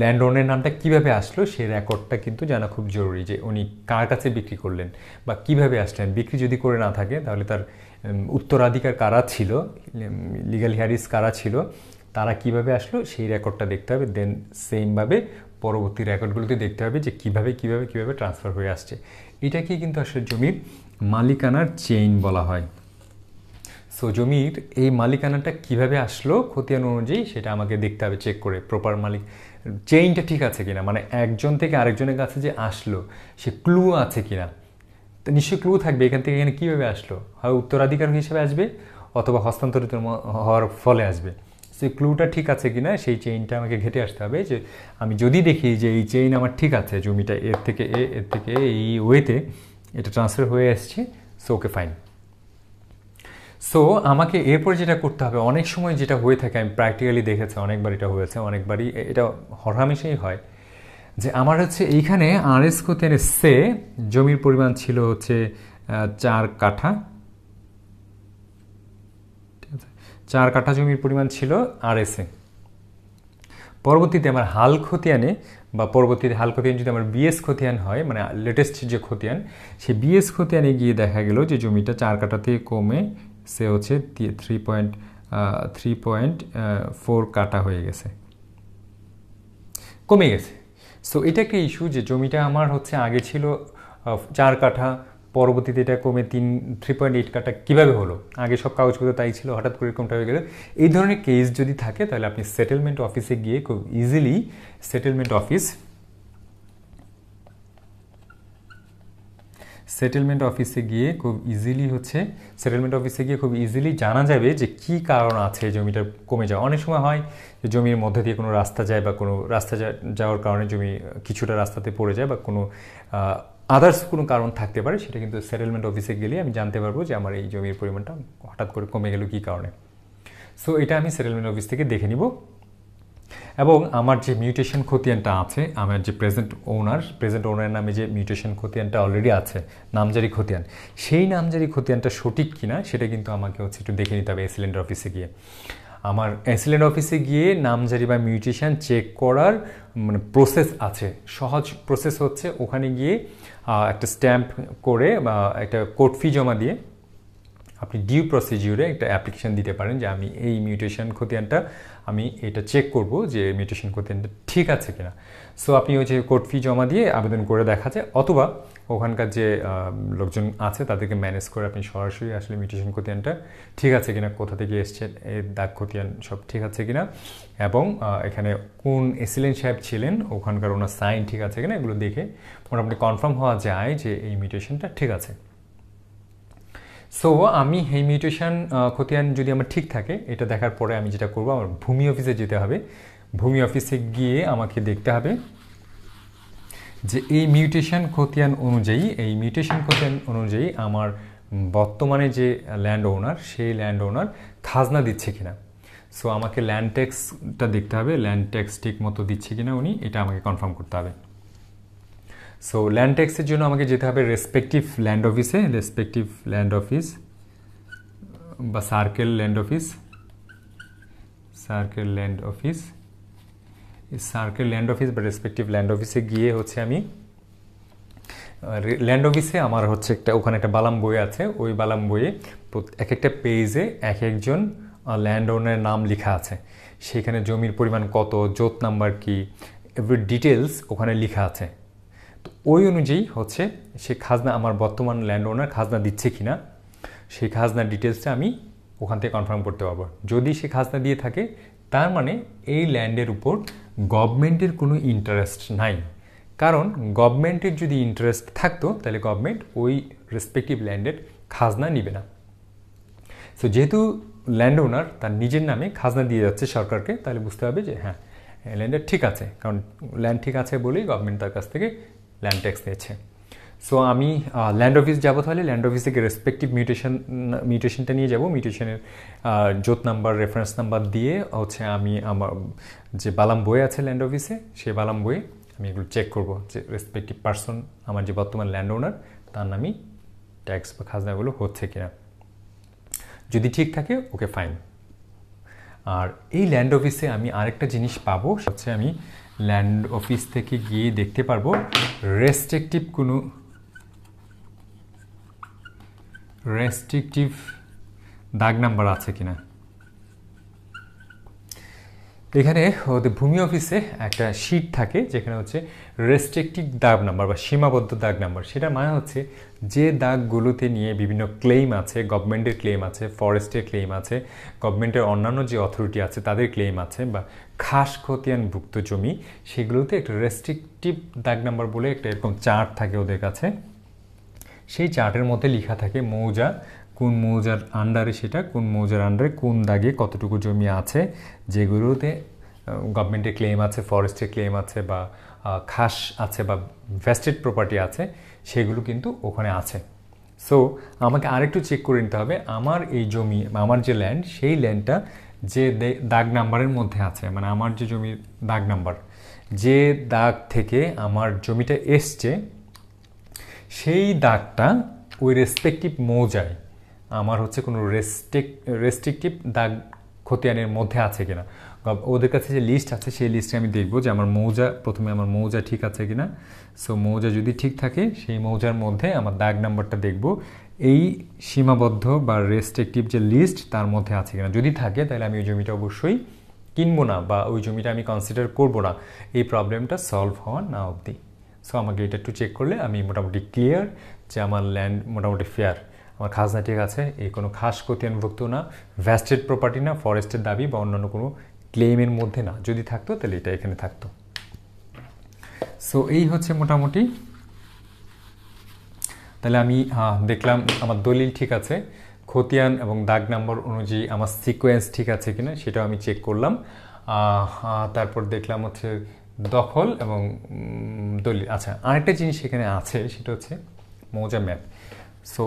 ল্যান্ড ওনের নামটা কীভাবে আসলো সেই রেকর্ডটা কিন্তু জানা খুব জরুরি যে উনি কার কাছে বিক্রি করলেন বা কিভাবে আসলেন বিক্রি যদি করে না থাকে তাহলে তার উত্তরাধিকার কারা ছিল লিগাল হ্যারিস কারা ছিল তারা কিভাবে আসলো সেই রেকর্ডটা দেখতে হবে দেন সেমভাবে পরবর্তী রেকর্ডগুলোতে দেখতে হবে যে কিভাবে কিভাবে কিভাবে ট্রান্সফার হয়ে আসছে এটাকেই কিন্তু আসলে জমির মালিকানার চেইন বলা হয় সো জমির এই মালিকানাটা কিভাবে আসলো খতিয়ান অনুযায়ী সেটা আমাকে দেখতে হবে চেক করে প্রপার মালিক চেইনটা ঠিক আছে কিনা মানে একজন থেকে আরেকজনের কাছে যে আসলো সে ক্লু আছে কিনা তো নিশ্চয়ই ক্লু থাকবে এখান থেকে এখানে কীভাবে আসলো হয় উত্তরাধিকার হিসেবে আসবে অথবা হস্তান্তরিত হওয়ার ফলে আসবে সে ক্লুটা ঠিক আছে কি না সেই চেইনটা আমাকে ঘেটে আসতে হবে যে আমি যদি দেখি যে এই চেইন আমার ঠিক আছে জমিটা এর থেকে এ এর থেকে এই ওয়েতে এটা ট্রান্সফার হয়ে আসছে সো ওকে ফাইন সো আমাকে এরপর যেটা করতে হবে অনেক সময় যেটা হয়ে থাকে আমি প্র্যাকটিক্যালি দেখেছি অনেকবার এটা হয়েছে অনেকবারই এটা হরহামেশাই হয় যে আমার হচ্ছে এইখানে আর এস কোতেন সে জমির পরিমাণ ছিল হচ্ছে চার কাঠা চার কাঠা জমির পরিমাণ ছিল আরএসএ পরবর্তীতে আমার হাল খতিয়ানে বা পরবর্তীতে হাল খতিয়ান যদি আমার বিএস খতিয়ান হয় মানে লেটেস্ট যে খতিয়ান সেই বিএস খতিয়ানে গিয়ে দেখা গেল যে জমিটা চার কাঠা থেকে কমে সে হচ্ছে three point three point four কাটা হয়ে গেছে কমে গেছে সো এটা একটা ইস্যু যে জমিটা আমার হচ্ছে আগে ছিল চার কাঠা পরবর্তীতে এটা কমে তিন থ্রি পয়েন্ট এইট কাটা কীভাবে হলো আগে সব কাগজপত্র তাই ছিল হঠাৎ করে এরকমটা হয়ে গেলে এই ধরনের কেস যদি থাকে তাহলে আপনি সেটেলমেন্ট অফিসে গিয়ে খুব ইজিলি সেটেলমেন্ট অফিস সেটেলমেন্ট অফিসে গিয়ে খুব ইজিলি হচ্ছে সেটেলমেন্ট অফিসে গিয়ে খুব ইজিলি জানা যাবে যে কি কারণ আছে জমিটা কমে যাওয়া অনেক সময় হয় যে জমির মধ্যে দিয়ে কোনো রাস্তা যায় বা কোনো রাস্তা যাওয়ার কারণে জমি কিছুটা রাস্তাতে পড়ে যায় বা কোনো আদার্স কোনো কারণ থাকতে পারে সেটা কিন্তু সেটেলমেন্ট অফিসে গেলে আমি জানতে পারবো যে আমার এই জমির পরিমাণটা হঠাৎ করে কমে গেল কী কারণে সো এটা আমি সেটেলমেন্ট অফিস থেকে দেখে নিব এবং আমার যে মিউটেশন খতিয়ানটা আছে আমার যে প্রেজেন্ট ওনার প্রেজেন্ট ওনারের নামে যে মিউটেশন খতিয়ানটা অলরেডি আছে নামজারি খতিয়ান সেই নামজারি খতিয়ানটা সঠিক কিনা সেটা কিন্তু আমাকে হচ্ছে একটু দেখে নিতে হবে এসিলেন্ট অফিসে গিয়ে আমার অ্যাসিলেন্ট অফিসে গিয়ে নামজারি বা মিউটেশন চেক করার মানে প্রসেস আছে সহজ প্রসেস হচ্ছে ওখানে গিয়ে একটা স্ট্যাম্প করে বা একটা কোর্ট ফি জমা দিয়ে আপনি ডিউ প্রসিডিউরে একটা অ্যাপ্লিকেশান দিতে পারেন যে আমি এই মিউটেশন খতিয়ানটা আমি এটা চেক করব যে মিউটেশন খতিয়ানটা ঠিক আছে কিনা সো আপনি ওই যে কোর্ট ফি জমা দিয়ে আবেদন করে দেখা যায় অথবা ওখানকার যে লোকজন আছে তাদেরকে ম্যানেজ করে আপনি সরাসরি আসলে মিউটেশন খতিয়ানটা ঠিক আছে কিনা কোথা থেকে এসছে এর দাগ খতিয়ান সব ঠিক আছে কিনা এবং এখানে কোন এসিলেন সাহেব ছিলেন ওখানকার ওনার সাইন ঠিক আছে কিনা এগুলো দেখে মোটামুটি কনফার্ম হওয়া যায় যে এই মিউটেশনটা ঠিক আছে সো আমি এই মিউটেশন খতিয়ান যদি আমার ঠিক থাকে এটা দেখার পরে আমি যেটা করবো আমার ভূমি অফিসে যেতে হবে ভূমি অফিসে গিয়ে আমাকে দেখতে হবে যে এই মিউটেশন খতিয়ান অনুযায়ী এই মিউটেশন খতিয়ান অনুযায়ী আমার বর্তমানে যে ল্যান্ড ওনার সেই ল্যান্ড ওনার খাজনা দিচ্ছে কিনা সো আমাকে ল্যান্ড ট্যাক্সটা দেখতে হবে ল্যান্ড ট্যাক্স ঠিক মতো দিচ্ছে কিনা উনি এটা আমাকে কনফার্ম করতে হবে সো ল্যান্ড ট্যাক্সের জন্য আমাকে যেতে হবে রেসপেক্টিভ ল্যান্ড অফিসে রেসপেক্টিভ ল্যান্ড অফিস বা circle land office circle land office circle land office বা রেসপেক্টিভ ল্যান্ড অফিসে গিয়ে হচ্ছে আমি ল্যান্ড অফিসে আমার হচ্ছে একটা ওখানে একটা বালাম বই আছে ওই বালাম বইয়ে এক একটা পেজে এক একজন ল্যান্ড ওনারের নাম লেখা আছে সেখানে জমির পরিমাণ কত জোত নাম্বার কি এভরি ডিটেলস ওখানে লেখা আছে তো ওই অনুযায়ী হচ্ছে সে খাজনা আমার বর্তমান ল্যান্ড ওনার খাজনা দিচ্ছে কি না সেই খাজনার ডিটেলসটা আমি ওখান থেকে কনফার্ম করতে পারবো যদি সে খাজনা দিয়ে থাকে তার মানে এই ল্যান্ডের উপর গভর্নমেন্টের কোনো ইন্টারেস্ট নাই কারণ গভর্নমেন্টের যদি ইন্টারেস্ট থাকতো তাহলে গভর্নমেন্ট ওই রেসপেক্টিভ ল্যান্ডের খাজনা নিবে না সো যেহেতু ল্যান্ড ওনার তার নিজের নামে খাজনা দিয়ে যাচ্ছে সরকারকে তাহলে বুঝতে হবে যে হ্যাঁ ল্যান্ডের ঠিক আছে কারণ ল্যান্ড ঠিক আছে বলেই গভর্নমেন্ট তার কাছ থেকে ল্যান্ড ট্যাক্স নিয়েছে সো আমি ল্যান্ড অফিস যাবো তাহলে ল্যান্ড অফিস থেকে রেসপেক্টিভ মিউটেশন মিউটেশনটা নিয়ে যাব মিউটেশনের জোত নাম্বার রেফারেন্স নাম্বার দিয়ে হচ্ছে আমি আমার যে বালাম বই আছে ল্যান্ড অফিসে সেই বালাম বইয়ে আমি এগুলো চেক করবো যে রেসপেক্টিভ পার্সন আমার যে বর্তমান ল্যান্ড ওনার তার নামই ট্যাক্স বা খাজনাগুলো হচ্ছে কিনা যদি ঠিক থাকে ওকে ফাইন আর এই ল্যান্ড অফিসে আমি আরেকটা জিনিস পাবো হচ্ছে আমি ল্যান্ড অফিস থেকে গিয়ে দেখতে পারবো রেস্ট্রিকটিভ কোনো রেস্ট্রিকটিভ দাগ নাম্বার আছে কিনা এখানে ওদের ভূমি অফিসে একটা শিট থাকে যেখানে হচ্ছে রেস্ট্রিকটিভ দাগ নাম্বার বা সীমাবদ্ধ দাগ নাম্বার সেটা মানে হচ্ছে যে দাগগুলোতে নিয়ে বিভিন্ন ক্লেম আছে গভর্নমেন্টের ক্লেম আছে ফরেস্টের ক্লেম আছে গভর্নমেন্টের অন্যান্য যে অথরিটি আছে তাদের ক্লেম আছে বা খাস ক্ষতিয়ানভুক্ত জমি সেগুলোতে একটা রেস্ট্রিকটিভ দাগ নাম্বার বলে একটা এরকম চার্ট থাকে ওদের কাছে সেই চার্টের মধ্যে লেখা থাকে মৌজা কোন মৌজার আন্ডারে সেটা কোন মৌজার আন্ডারে কোন দাগে কতটুকু জমি আছে যেগুলোতে গভর্নমেন্টের ক্লেম আছে ফরেস্টের ক্লেম আছে বা খাস আছে বা ভেস্টেড প্রপার্টি আছে সেগুলো কিন্তু ওখানে আছে সো আমাকে আরেকটু চেক করে নিতে হবে আমার এই জমি আমার যে ল্যান্ড সেই ল্যান্ডটা যে দাগ নাম্বারের মধ্যে আছে মানে আমার যে জমির দাগ নাম্বার যে দাগ থেকে আমার জমিটা এসছে সেই দাগটা ওই রেসপেক্টিভ মৌজায় আমার হচ্ছে কোনো রেস্টেক রেস্ট্রিকটিভ দাগ খতিয়ানের মধ্যে আছে কিনা ওদের কাছে যে লিস্ট আছে সেই লিস্টে আমি দেখব যে আমার মৌজা প্রথমে আমার মৌজা ঠিক আছে কিনা সো মৌজা যদি ঠিক থাকে সেই মৌজার মধ্যে আমার দাগ নাম্বারটা দেখব এই সীমাবদ্ধ বা রেস্ট্রিকটিভ যে লিস্ট তার মধ্যে আছে কিনা যদি থাকে তাহলে আমি ওই জমিটা অবশ্যই কিনবো না বা ওই জমিটা আমি কনসিডার করব না এই প্রবলেমটা সলভ হওয়া না অবধি সো আমাকে এটা একটু চেক করলে আমি মোটামুটি ক্লিয়ার যে আমার ল্যান্ড মোটামুটি ফেয়ার আমার খাজনা ঠিক আছে এই কোনো খাস অনুভুক্ত না ভ্যাস্টেড প্রপার্টি না ফরেস্টের দাবি বা অন্যান্য কোনো ক্লেমের মধ্যে না যদি থাকতো তাহলে এটা এখানে থাকতো সো এই হচ্ছে মোটামুটি তাহলে আমি দেখলাম আমার দলিল ঠিক আছে খতিয়ান এবং দাগ নাম্বার অনুযায়ী আমার সিকোয়েন্স ঠিক আছে কিনা সেটাও আমি চেক করলাম তারপর দেখলাম হচ্ছে দখল এবং দলিল আচ্ছা আরেকটা জিনিস এখানে আছে সেটা হচ্ছে মৌজা ম্যাপ সো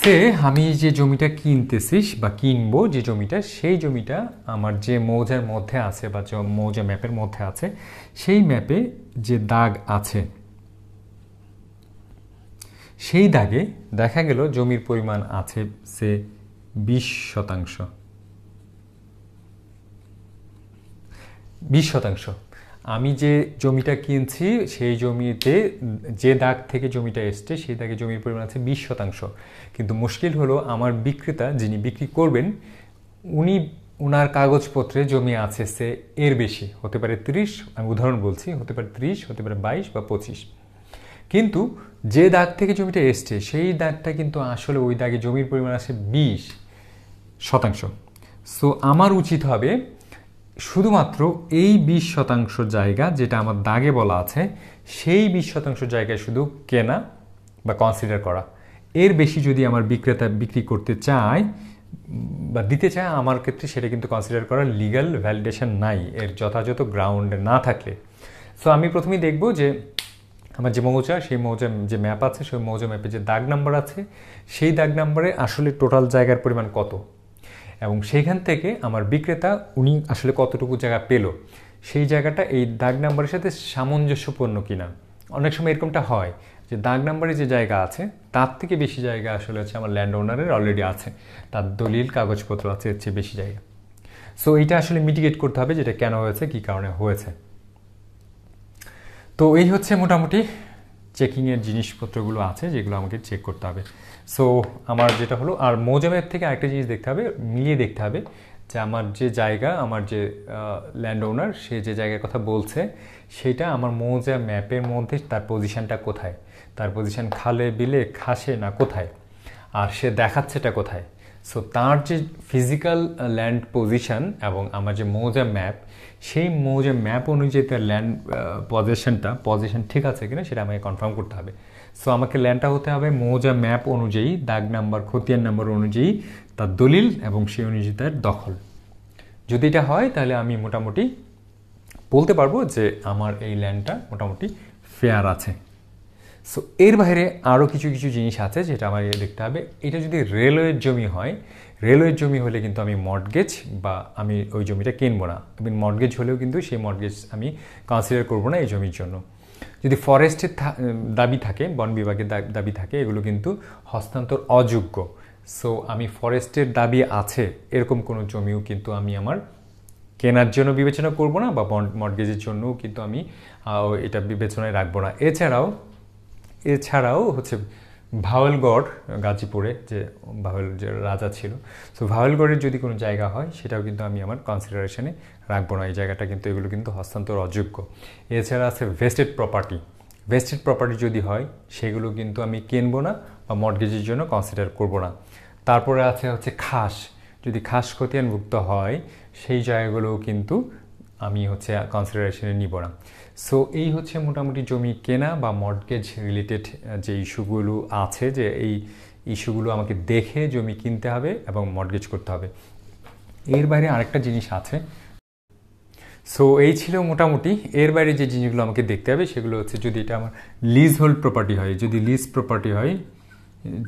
সে আমি যে জমিটা কিনতেছিস বা কিনবো যে জমিটা সেই জমিটা আমার যে মৌজার মধ্যে আছে বা মৌজা ম্যাপের মধ্যে আছে সেই ম্যাপে যে দাগ আছে সেই দাগে দেখা গেল জমির পরিমাণ আছে সে বিশ শতাংশ বিশ শতাংশ আমি যে জমিটা কিনছি সেই জমিতে যে দাগ থেকে জমিটা এসছে সেই দাগে জমির পরিমাণ আছে বিশ শতাংশ কিন্তু মুশকিল হলো আমার বিক্রেতা যিনি বিক্রি করবেন উনি ওনার কাগজপত্রে জমি আছে সে এর বেশি হতে পারে ত্রিশ আমি উদাহরণ বলছি হতে পারে ত্রিশ হতে পারে বাইশ বা পঁচিশ কিন্তু যে দাগ থেকে জমিটা এসছে সেই দাগটা কিন্তু আসলে ওই দাগে জমির পরিমাণ আছে বিশ শতাংশ সো আমার উচিত হবে শুধুমাত্র এই বিশ শতাংশ জায়গা যেটা আমার দাগে বলা আছে সেই বিশ শতাংশ জায়গায় শুধু কেনা বা কনসিডার করা এর বেশি যদি আমার বিক্রেতা বিক্রি করতে চায় বা দিতে চায় আমার ক্ষেত্রে সেটা কিন্তু কনসিডার করার লিগাল ভ্যালিডেশন নাই এর যথাযথ গ্রাউন্ডে না থাকলে সো আমি প্রথমেই দেখব যে আমার যে মৌচা সেই মৌজা যে ম্যাপ আছে সেই মৌজা ম্যাপে যে দাগ নাম্বার আছে সেই দাগ নাম্বারে আসলে টোটাল জায়গার পরিমাণ কত এবং সেইখান থেকে আমার বিক্রেতা উনি আসলে কতটুকু জায়গা পেল সেই জায়গাটা এই দাগ নাম্বারের সাথে সামঞ্জস্যপূর্ণ কিনা অনেক সময় এরকমটা হয় যে দাগ নাম্বারে যে জায়গা আছে তার থেকে বেশি জায়গা আসলে হচ্ছে আমার ল্যান্ড ওনারের অলরেডি আছে তার দলিল কাগজপত্র আছে এর চেয়ে বেশি জায়গা সো এটা আসলে মিটিগেট করতে হবে যেটা কেন হয়েছে কী কারণে হয়েছে তো এই হচ্ছে মোটামুটি চেকিংয়ের জিনিসপত্রগুলো আছে যেগুলো আমাকে চেক করতে হবে সো আমার যেটা হলো আর মোজামের থেকে আরেকটা জিনিস দেখতে হবে মিলিয়ে দেখতে হবে যে আমার যে জায়গা আমার যে ল্যান্ড ওনার সে যে জায়গার কথা বলছে সেটা আমার মৌজা ম্যাপের মধ্যে তার পজিশানটা কোথায় তার পজিশান খালে বিলে খাসে না কোথায় আর সে দেখাচ্ছেটা কোথায় সো তার যে ফিজিক্যাল ল্যান্ড পজিশান এবং আমার যে মৌজা ম্যাপ সেই মৌজা ম্যাপ অনুযায়ী তার ল্যান্ড পজিশনটা পজিশন ঠিক আছে কিনা সেটা আমাকে কনফার্ম করতে হবে সো আমাকে ল্যান্ডটা হতে হবে মৌজা ম্যাপ অনুযায়ী দাগ নাম্বার খতিয়ান নাম্বার অনুযায়ী তার দলিল এবং সেই অনুযায়ী তার দখল যদি এটা হয় তাহলে আমি মোটামুটি বলতে পারবো যে আমার এই ল্যান্ডটা মোটামুটি ফেয়ার আছে সো এর বাইরে আরও কিছু কিছু জিনিস আছে যেটা আমার দেখতে হবে এটা যদি রেলওয়ের জমি হয় রেলওয়ের জমি হলে কিন্তু আমি মর্টগেজ বা আমি ওই জমিটা কিনবো না মর্টগেজ হলেও কিন্তু সেই মর্টগেজ আমি কনসিডার করবো না এই জমির জন্য যদি ফরেস্টের দাবি থাকে বন বিভাগের দাবি থাকে এগুলো কিন্তু হস্তান্তর অযোগ্য সো আমি ফরেস্টের দাবি আছে এরকম কোনো জমিও কিন্তু আমি আমার কেনার জন্য বিবেচনা করব না বা বন্ড মর্গেজের জন্যও কিন্তু আমি এটা বিবেচনায় রাখবো না এছাড়াও এছাড়াও হচ্ছে ভাওয়ালগড় গাজীপুরে যে ভাওয়েল যে রাজা ছিল সো ভাওয়েলগড়ের যদি কোনো জায়গা হয় সেটাও কিন্তু আমি আমার কনসিডারেশনে রাখবো না এই জায়গাটা কিন্তু এগুলো কিন্তু হস্তান্তর অযোগ্য এছাড়া আছে ভেস্টেড প্রপার্টি ভেস্টেড প্রপার্টি যদি হয় সেগুলো কিন্তু আমি কিনবো না বা মর্গেজের জন্য কনসিডার করব না তারপরে আছে হচ্ছে খাস যদি খাস খতিয়ানভুক্ত হয় সেই জায়গাগুলোও কিন্তু আমি হচ্ছে কনসিডারেশনে নিব না সো এই হচ্ছে মোটামুটি জমি কেনা বা মর্টগেজ রিলেটেড যে ইস্যুগুলো আছে যে এই ইস্যুগুলো আমাকে দেখে জমি কিনতে হবে এবং মর্টগেজ করতে হবে এর বাইরে আরেকটা জিনিস আছে সো এই ছিল মোটামুটি এর বাইরে যে জিনিসগুলো আমাকে দেখতে হবে সেগুলো হচ্ছে যদি এটা আমার লিজ হোল্ড প্রপার্টি হয় যদি লিজ প্রপার্টি হয়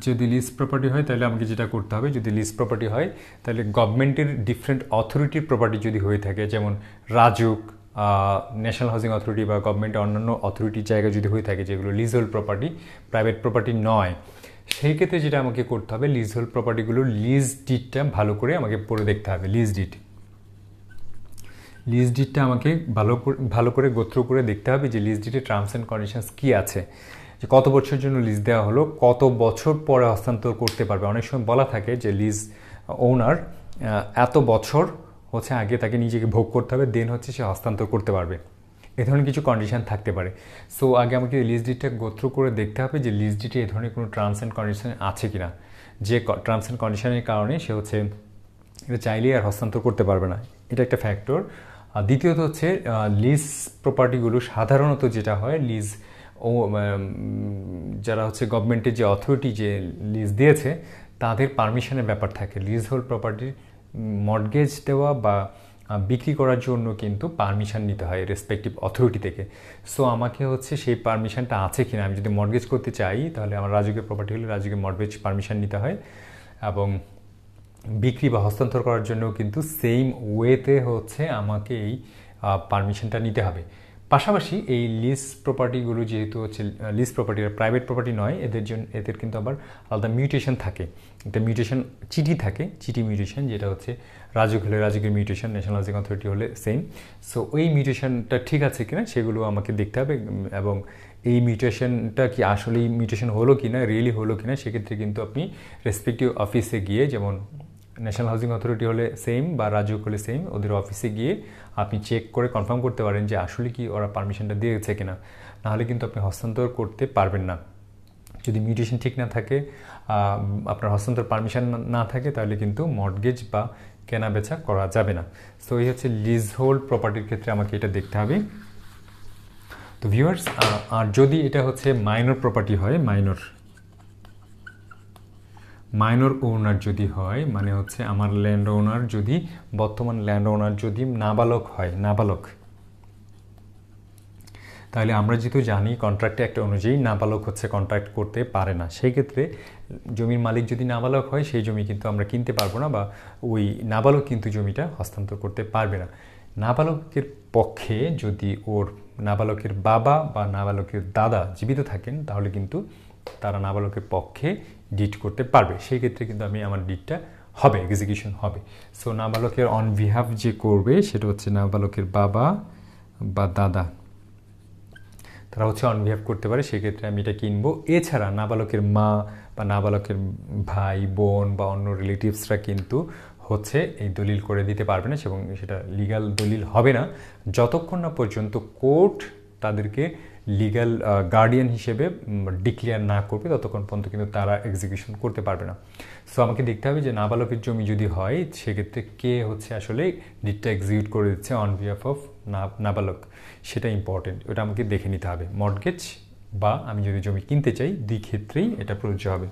যদি লিজ প্রপার্টি হয় তাহলে আমাকে যেটা করতে হবে যদি লিজ প্রপার্টি হয় তাহলে গভর্নমেন্টের ডিফারেন্ট অথরিটির প্রপার্টি যদি হয়ে থাকে যেমন রাজুক ন্যাশনাল হাউসিং অথরিটি বা গভর্নমেন্টের অন্যান্য অথরিটির জায়গায় যদি হয়ে থাকে যেগুলো লিজহোল্ড প্রপার্টি প্রাইভেট প্রপার্টি নয় সেই ক্ষেত্রে যেটা আমাকে করতে হবে লিজহোল্ড প্রপার্টিগুলোর লিজ ডিটটা ভালো করে আমাকে পড়ে দেখতে হবে লিজ ডিট লিজ ডিটটা আমাকে ভালো করে ভালো করে গোত্র করে দেখতে হবে যে লিজ ডিটে টার্মস অ্যান্ড কন্ডিশনস কী আছে যে কত বছরের জন্য লিজ দেওয়া হলো কত বছর পরে হস্তান্তর করতে পারবে অনেক সময় বলা থাকে যে লিজ ওনার এত বছর হচ্ছে আগে তাকে নিজেকে ভোগ করতে হবে দেন হচ্ছে সে হস্তান্তর করতে পারবে এ ধরনের কিছু কন্ডিশান থাকতে পারে সো আগে আমাকে লিজ ডিটা গোত্র করে দেখতে হবে যে লিজ ডিটে এ ধরনের কোনো টার্মস অ্যান্ড কন্ডিশন আছে কি না যে টার্মস অ্যান্ড কন্ডিশনের কারণে সে হচ্ছে এটা চাইলেই আর হস্তান্তর করতে পারবে না এটা একটা ফ্যাক্টর আর দ্বিতীয়ত হচ্ছে লিজ প্রপার্টিগুলো সাধারণত যেটা হয় লিজ ও যারা হচ্ছে গভর্নমেন্টের যে অথরিটি যে লিজ দিয়েছে তাদের পারমিশনের ব্যাপার থাকে লিজ হোল্ড প্রপার্টির মর্গেজ দেওয়া বা বিক্রি করার জন্য কিন্তু পারমিশন নিতে হয় রেসপেক্টিভ অথরিটি থেকে সো আমাকে হচ্ছে সেই পারমিশনটা আছে কিনা আমি যদি মর্গেজ করতে চাই তাহলে আমার রাজকীয় প্রপার্টি হলে রাজকীয় মর্গেজ পারমিশন নিতে হয় এবং বিক্রি বা হস্তান্তর করার জন্য কিন্তু সেম ওয়েতে হচ্ছে আমাকে এই পারমিশনটা নিতে হবে পাশাপাশি এই লিজ প্রপার্টিগুলো যেহেতু হচ্ছে লিজ প্রপার্টি প্রাইভেট প্রপার্টি নয় এদের জন্য এদের কিন্তু আবার আলাদা মিউটেশন থাকে একটা মিউটেশন চিঠি থাকে চিঠি মিউটেশন যেটা হচ্ছে রাজুক হলে রাজুকের মিউটেশন ন্যাশনাল হাউসিং অথরিটি হলে সেম সো ওই মিউটেশনটা ঠিক আছে কিনা সেগুলো আমাকে দেখতে হবে এবং এই মিউটেশনটা কি আসলেই মিউটেশন হলো কি না রিয়েলি হলো কি না সেক্ষেত্রে কিন্তু আপনি রেসপেক্টিভ অফিসে গিয়ে যেমন ন্যাশনাল হাউজিং অথরিটি হলে সেম বা রাজুক হলে সেম ওদের অফিসে গিয়ে আপনি চেক করে কনফার্ম করতে পারেন যে আসলে কি ওরা পারমিশনটা দিয়েছে কিনা নাহলে কিন্তু আপনি হস্তান্তর করতে পারবেন না যদি মিউটেশন ঠিক না থাকে আপনার হস্তান্তর পারমিশন না থাকে তাহলে কিন্তু মর্টগেজ বা কেনা বেচা করা যাবে না সো এই হচ্ছে লিজ হোল্ড প্রপার্টির ক্ষেত্রে আমাকে এটা দেখতে হবে তো ভিউয়ার্স আর যদি এটা হচ্ছে মাইনর প্রপার্টি হয় মাইনর মাইনর ওনার যদি হয় মানে হচ্ছে আমার ল্যান্ড ওনার যদি বর্তমান ল্যান্ড ওনার যদি নাবালক হয় নাবালক তাহলে আমরা যেহেতু জানি কন্ট্রাক্টে একটা অনুযায়ী নাবালক হচ্ছে কন্ট্রাক্ট করতে পারে না সেই ক্ষেত্রে জমির মালিক যদি নাবালক হয় সেই জমি কিন্তু আমরা কিনতে পারবো না বা ওই নাবালক কিন্তু জমিটা হস্তান্তর করতে পারবে না নাবালকের পক্ষে যদি ওর নাবালকের বাবা বা নাবালকের দাদা জীবিত থাকেন তাহলে কিন্তু তারা নাবালকের পক্ষে ডিট করতে পারবে সেই ক্ষেত্রে কিন্তু আমি আমার ডিটটা হবে এক্সিকিউশন হবে সো নাবালকের অন বিহাফ যে করবে সেটা হচ্ছে নাবালকের বাবা বা দাদা তারা হচ্ছে অন বিহাফ করতে পারে সেক্ষেত্রে আমি এটা কিনবো এছাড়া নাবালকের মা বা নাবালকের ভাই বোন বা অন্য রিলেটিভসরা কিন্তু হচ্ছে এই দলিল করে দিতে পারবে না এবং সেটা লিগাল দলিল হবে না যতক্ষণ না পর্যন্ত কোর্ট তাদেরকে লিগাল গার্ডিয়ান হিসেবে ডিক্লেয়ার না করবে ততক্ষণ পর্যন্ত কিন্তু তারা এক্সিকিউশন করতে পারবে না সো আমাকে দেখতে হবে যে নাবালকের জমি যদি হয় সেক্ষেত্রে কে হচ্ছে আসলে ডিটটা এক্সিকিউট করে দিচ্ছে অন বিহাফ অফ নাবালক সেটা ইম্পর্টেন্ট ওটা আমাকে দেখে নিতে হবে মর্টগেজ বা আমি যদি জমি কিনতে চাই দুই ক্ষেত্রেই এটা প্রযোজ্য হবে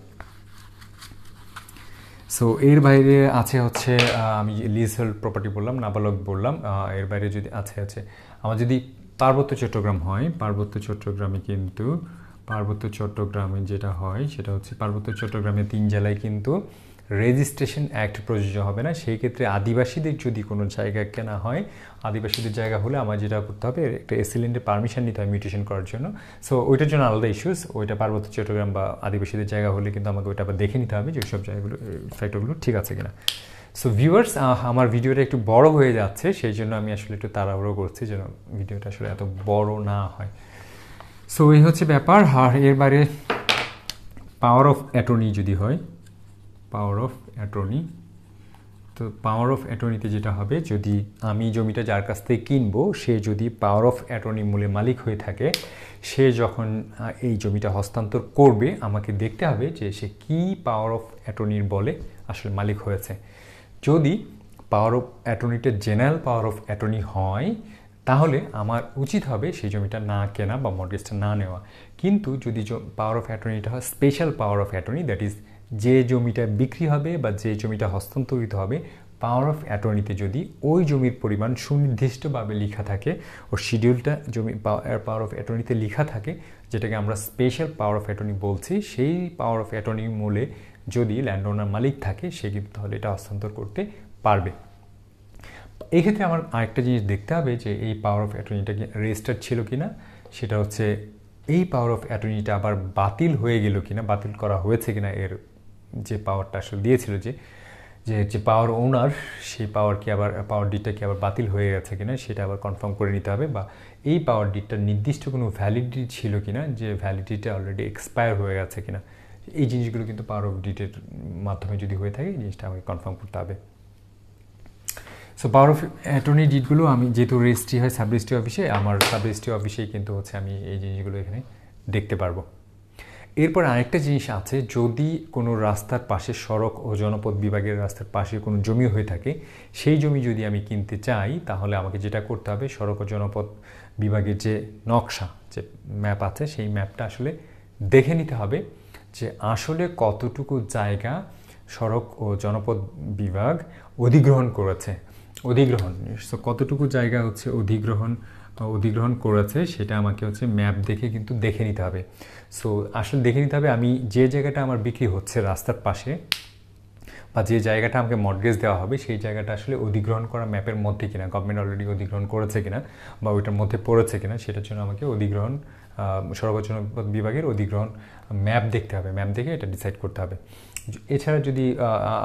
সো এর বাইরে আছে হচ্ছে আমি লিজ হোল্ড প্রপার্টি বললাম নাবালক বললাম এর বাইরে যদি আছে আছে আমার যদি পার্বত্য চট্টগ্রাম হয় পার্বত্য চট্টগ্রামে কিন্তু পার্বত্য চট্টগ্রামে যেটা হয় সেটা হচ্ছে পার্বত্য চট্টগ্রামে তিন জেলায় কিন্তু রেজিস্ট্রেশন অ্যাক্ট প্রযোজ্য হবে না সেই ক্ষেত্রে আদিবাসীদের যদি কোনো জায়গা কেনা হয় আদিবাসীদের জায়গা হলে আমার যেটা করতে হবে একটা এসিলেন্টের পারমিশন নিতে হয় মিউটেশন করার জন্য সো ওইটার জন্য আলাদা ইস্যুস ওইটা পার্বত্য চট্টগ্রাম বা আদিবাসীদের জায়গা হলে কিন্তু আমাকে ওইটা আবার দেখে নিতে হবে যে সব জায়গাগুলো ফ্যাক্টরগুলো ঠিক আছে কিনা সো ভিউয়ার্স আমার ভিডিওটা একটু বড় হয়ে যাচ্ছে সেই জন্য আমি আসলে একটু তাড়াহুড়ো করছি যেন ভিডিওটা আসলে এত বড় না হয় সো এই হচ্ছে ব্যাপার আর এর বাইরে পাওয়ার অফ অ্যাটর্নি যদি হয় পাওয়ার অফ অ্যাটর্নি তো পাওয়ার অফ অ্যাটর্নিতে যেটা হবে যদি আমি জমিটা যার কাছ থেকে কিনবো সে যদি পাওয়ার অফ অ্যাটর্নি মূলে মালিক হয়ে থাকে সে যখন এই জমিটা হস্তান্তর করবে আমাকে দেখতে হবে যে সে কি পাওয়ার অফ অ্যাটর্নির বলে আসলে মালিক হয়েছে যদি পাওয়ার অফ অ্যাটর্নিটা জেনারেল পাওয়ার অফ অ্যাটর্নি হয় তাহলে আমার উচিত হবে সেই জমিটা না কেনা বা মর্গেজটা না নেওয়া কিন্তু যদি পাওয়ার অফ অ্যাটর্নিটা হয় special power of attorney that is যে জমিটা বিক্রি হবে বা যে জমিটা হস্তান্তরিত হবে পাওয়ার অফ অ্যাটর্নিতে যদি ওই জমির পরিমাণ সুনির্দিষ্টভাবে লেখা থাকে ও শিডিউলটা জমি পাওয়ার অফ অ্যাটর্নিতে লেখা থাকে যেটাকে আমরা স্পেশাল পাওয়ার অফ অ্যাটর্নি বলছি সেই পাওয়ার অফ অ্যাটর্নি মূলে যদি ল্যান্ড ওনার মালিক থাকে সে কিন্তু তাহলে এটা হস্তান্তর করতে পারবে এক্ষেত্রে আমার আরেকটা জিনিস দেখতে হবে যে এই পাওয়ার অফ অ্যাটর্নিটা রেজিস্টার ছিল কি না সেটা হচ্ছে এই পাওয়ার অফ অ্যাটর্নিটা আবার বাতিল হয়ে গেল না বাতিল করা হয়েছে কিনা এর যে পাওয়ারটা আসলে দিয়েছিল যে যে যে পাওয়ার ওনার সেই পাওয়ার কি আবার পাওয়ার ডিটটা কি আবার বাতিল হয়ে গেছে কিনা সেটা আবার কনফার্ম করে নিতে হবে বা এই পাওয়ার ডিটটার নির্দিষ্ট কোনো ভ্যালিডিটি ছিল কিনা যে ভ্যালিডিটিটা অলরেডি এক্সপায়ার হয়ে গেছে কিনা এই জিনিসগুলো কিন্তু পাওয়ার অফ ডিটের মাধ্যমে যদি হয়ে থাকে জিনিসটা আমাকে কনফার্ম করতে হবে সো পাওয়ার অফ অ্যাটর্নি ডিটগুলো আমি যেহেতু রেজিস্ট্রি হয় সাব রেজিস্ট্রি অফিসে আমার সাব রেজিস্ট্রি অফিসেই কিন্তু হচ্ছে আমি এই জিনিসগুলো এখানে দেখতে পারবো এরপর আরেকটা জিনিস আছে যদি কোনো রাস্তার পাশে সড়ক ও জনপদ বিভাগের রাস্তার পাশে কোনো জমি হয়ে থাকে সেই জমি যদি আমি কিনতে চাই তাহলে আমাকে যেটা করতে হবে সড়ক ও জনপদ বিভাগের যে নকশা যে ম্যাপ আছে সেই ম্যাপটা আসলে দেখে নিতে হবে যে আসলে কতটুকু জায়গা সড়ক ও জনপদ বিভাগ অধিগ্রহণ করেছে অধিগ্রহণ সো কতটুকু জায়গা হচ্ছে অধিগ্রহণ অধিগ্রহণ করেছে সেটা আমাকে হচ্ছে ম্যাপ দেখে কিন্তু দেখে নিতে হবে সো আসলে দেখে নিতে হবে আমি যে জায়গাটা আমার বিক্রি হচ্ছে রাস্তার পাশে বা যে জায়গাটা আমাকে মর্গেজ দেওয়া হবে সেই জায়গাটা আসলে অধিগ্রহণ করা ম্যাপের মধ্যে কিনা গভর্নমেন্ট অলরেডি অধিগ্রহণ করেছে কিনা বা ওইটার মধ্যে পড়েছে কিনা সেটার জন্য আমাকে অধিগ্রহণ সর্বচন বিভাগের অধিগ্রহণ ম্যাপ দেখতে হবে ম্যাপ দেখে এটা ডিসাইড করতে হবে এছাড়া যদি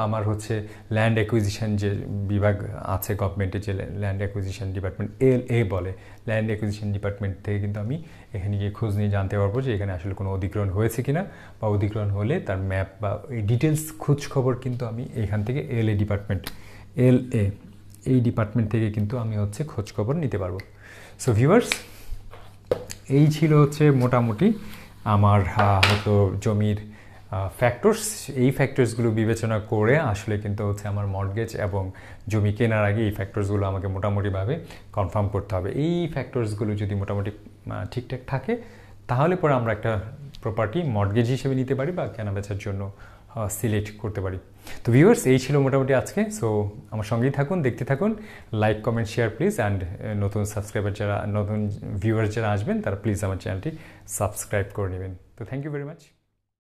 আমার হচ্ছে ল্যান্ড অ্যাকুইজিশন যে বিভাগ আছে গভর্নমেন্টের যে land acquisition department L A বলে ল্যান্ড অ্যাকুইজিশন ডিপার্টমেন্ট থেকে কিন্তু আমি এখানে গিয়ে খোঁজ নিয়ে জানতে পারবো যে এখানে আসলে কোনো অধিগ্রহণ হয়েছে কি না বা অধিগ্রহণ হলে তার ম্যাপ বা এই ডিটেলস খোঁজখবর খবর কিন্তু আমি এখান থেকে এল এ ডিপার্টমেন্ট এল এ এই ডিপার্টমেন্ট থেকে কিন্তু আমি হচ্ছে খোঁজখবর নিতে পারবো সো ভিউয়ার্স এই ছিল হচ্ছে মোটামুটি আমার হয়তো জমির ফ্যাক্টরস এই ফ্যাক্টরসগুলো বিবেচনা করে আসলে কিন্তু হচ্ছে আমার মর্গেজ এবং জমি কেনার আগে এই ফ্যাক্টরসগুলো আমাকে মোটামুটিভাবে কনফার্ম করতে হবে এই ফ্যাক্টরসগুলো যদি মোটামুটি ঠিকঠাক থাকে তাহলে পরে আমরা একটা প্রপার্টি মর্গেজ হিসেবে নিতে পারি বা কেনাবেচার জন্য সিলেক্ট করতে পারি তো ভিউয়ার্স এই ছিল মোটামুটি আজকে সো আমার সঙ্গেই থাকুন দেখতে থাকুন like comment share please and নতুন সাবস্ক্রাইবার যারা নতুন ভিউয়ার্স যারা আসবেন তারা প্লিজ আমার চ্যানেলটি সাবস্ক্রাইব করে নেবেন তো থ্যাংক ইউ ভেরি মাচ